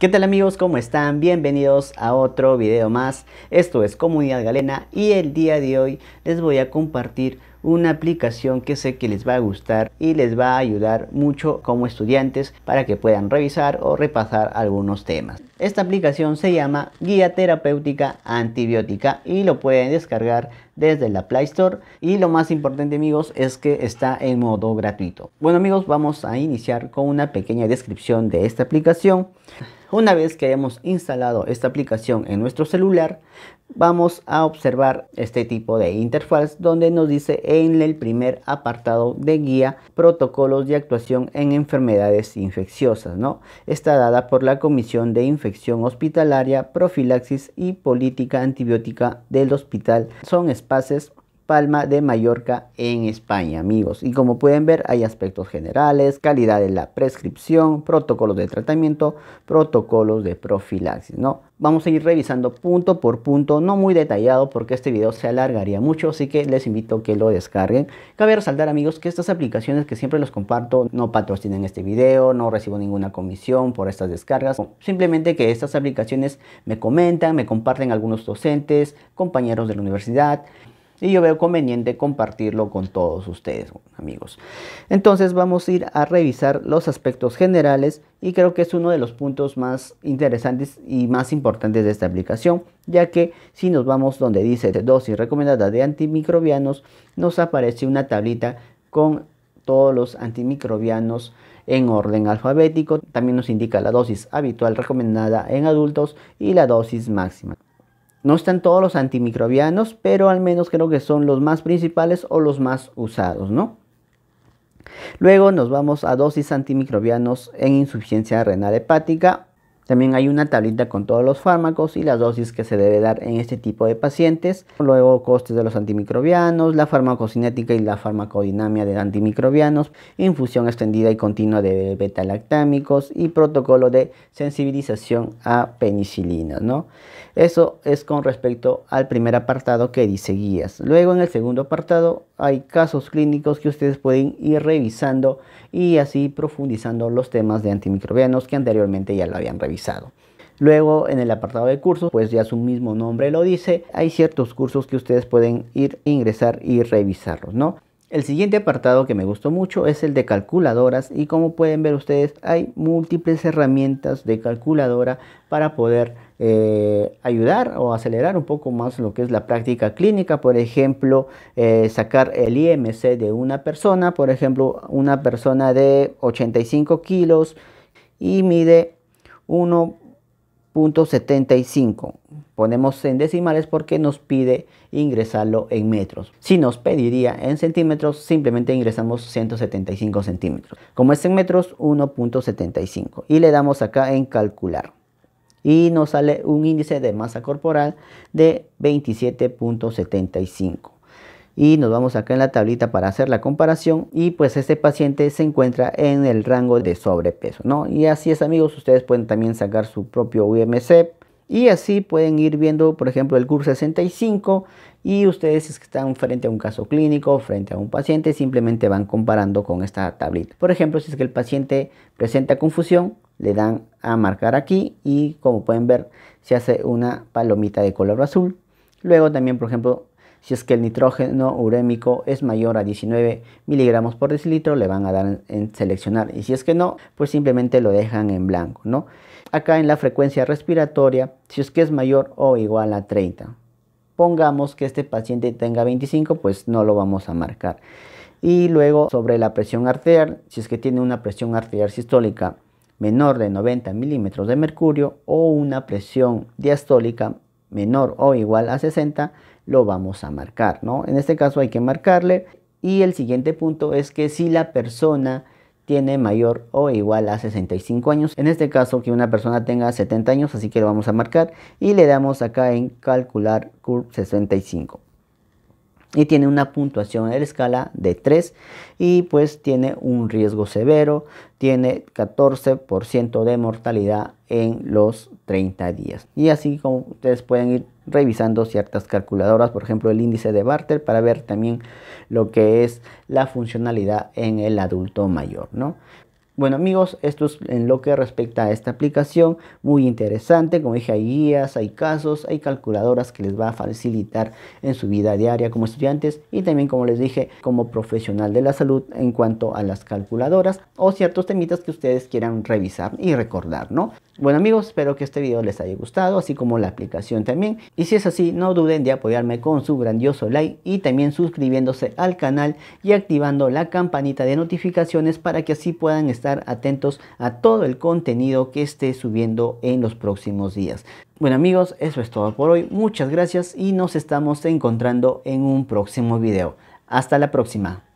¿Qué tal amigos? ¿Cómo están? Bienvenidos a otro video más. Esto es Comunidad Galena y el día de hoy les voy a compartir una aplicación que sé que les va a gustar y les va a ayudar mucho como estudiantes para que puedan revisar o repasar algunos temas. Esta aplicación se llama Guía Terapéutica Antibiótica y lo pueden descargar desde la Play Store y lo más importante amigos es que está en modo gratuito. Bueno amigos vamos a iniciar con una pequeña descripción de esta aplicación. Una vez que hayamos instalado esta aplicación en nuestro celular, vamos a observar este tipo de interfaz donde nos dice en el primer apartado de guía protocolos de actuación en enfermedades infecciosas, ¿no? Está dada por la Comisión de Infección Hospitalaria, Profilaxis y Política Antibiótica del Hospital. Son espacios Palma de Mallorca en España, amigos. Y como pueden ver, hay aspectos generales, calidad de la prescripción, protocolos de tratamiento, protocolos de profilaxis, ¿no? Vamos a ir revisando punto por punto, no muy detallado porque este video se alargaría mucho, así que les invito a que lo descarguen. Cabe resaltar amigos que estas aplicaciones que siempre los comparto no patrocinan este video, no recibo ninguna comisión por estas descargas, simplemente que estas aplicaciones me comentan, me comparten algunos docentes, compañeros de la universidad, y yo veo conveniente compartirlo con todos ustedes, amigos. Entonces vamos a ir a revisar los aspectos generales y creo que es uno de los puntos más interesantes y más importantes de esta aplicación, ya que si nos vamos donde dice dosis recomendada de antimicrobianos, nos aparece una tablita con todos los antimicrobianos en orden alfabético. También nos indica la dosis habitual recomendada en adultos y la dosis máxima. No están todos los antimicrobianos, pero al menos creo que son los más principales o los más usados, ¿no? Luego nos vamos a dosis antimicrobianos en insuficiencia renal hepática también hay una tablita con todos los fármacos y las dosis que se debe dar en este tipo de pacientes. Luego costes de los antimicrobianos, la farmacocinética y la farmacodinamia de antimicrobianos, infusión extendida y continua de beta-lactámicos y protocolo de sensibilización a penicilina. ¿no? Eso es con respecto al primer apartado que dice guías. Luego en el segundo apartado hay casos clínicos que ustedes pueden ir revisando y así profundizando los temas de antimicrobianos que anteriormente ya lo habían revisado. Luego en el apartado de cursos, pues ya su mismo nombre lo dice, hay ciertos cursos que ustedes pueden ir ingresar y revisarlos, ¿no? El siguiente apartado que me gustó mucho es el de calculadoras y como pueden ver ustedes hay múltiples herramientas de calculadora para poder eh, ayudar o acelerar un poco más lo que es la práctica clínica. Por ejemplo, eh, sacar el IMC de una persona, por ejemplo, una persona de 85 kilos y mide 1 .75. Ponemos en decimales porque nos pide ingresarlo en metros. Si nos pediría en centímetros, simplemente ingresamos 175 centímetros. Como es en metros, 1.75. Y le damos acá en calcular. Y nos sale un índice de masa corporal de 27.75 y nos vamos acá en la tablita para hacer la comparación y pues este paciente se encuentra en el rango de sobrepeso, ¿no? Y así es amigos, ustedes pueden también sacar su propio UMC y así pueden ir viendo, por ejemplo, el CUR 65 y ustedes si están frente a un caso clínico, frente a un paciente, simplemente van comparando con esta tablita. Por ejemplo, si es que el paciente presenta confusión, le dan a marcar aquí y como pueden ver se hace una palomita de color azul. Luego también, por ejemplo, si es que el nitrógeno urémico es mayor a 19 miligramos por decilitro, le van a dar en seleccionar. Y si es que no, pues simplemente lo dejan en blanco, ¿no? Acá en la frecuencia respiratoria, si es que es mayor o igual a 30. Pongamos que este paciente tenga 25, pues no lo vamos a marcar. Y luego sobre la presión arterial, si es que tiene una presión arterial sistólica menor de 90 milímetros de mercurio o una presión diastólica menor o igual a 60, lo vamos a marcar, ¿no? En este caso hay que marcarle y el siguiente punto es que si la persona tiene mayor o igual a 65 años. En este caso que una persona tenga 70 años, así que lo vamos a marcar y le damos acá en calcular curve 65. Y tiene una puntuación en la escala de 3 y pues tiene un riesgo severo, tiene 14% de mortalidad en los 30 días. Y así como ustedes pueden ir revisando ciertas calculadoras, por ejemplo el índice de Barter, para ver también lo que es la funcionalidad en el adulto mayor, ¿no? Bueno amigos, esto es en lo que respecta a esta aplicación, muy interesante, como dije hay guías, hay casos, hay calculadoras que les va a facilitar en su vida diaria como estudiantes y también como les dije como profesional de la salud en cuanto a las calculadoras o ciertos temitas que ustedes quieran revisar y recordar, ¿no? Bueno amigos, espero que este video les haya gustado, así como la aplicación también. Y si es así, no duden de apoyarme con su grandioso like y también suscribiéndose al canal y activando la campanita de notificaciones para que así puedan estar atentos a todo el contenido que esté subiendo en los próximos días. Bueno amigos, eso es todo por hoy. Muchas gracias y nos estamos encontrando en un próximo video. Hasta la próxima.